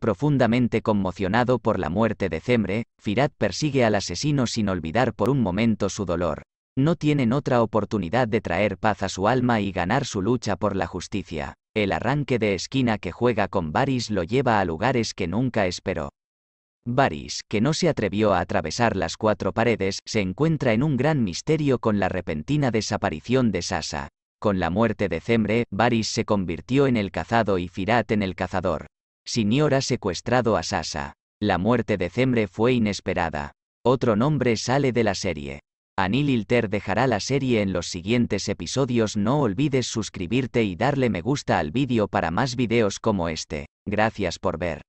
Profundamente conmocionado por la muerte de Cemre, Firat persigue al asesino sin olvidar por un momento su dolor. No tienen otra oportunidad de traer paz a su alma y ganar su lucha por la justicia. El arranque de esquina que juega con Varys lo lleva a lugares que nunca esperó. Varys, que no se atrevió a atravesar las cuatro paredes, se encuentra en un gran misterio con la repentina desaparición de Sasa. Con la muerte de Cemre, Varys se convirtió en el cazado y Firat en el cazador. Signor ha secuestrado a Sasa. La muerte de Zemre fue inesperada. Otro nombre sale de la serie. Anil Ilter dejará la serie en los siguientes episodios. No olvides suscribirte y darle me gusta al vídeo para más videos como este. Gracias por ver.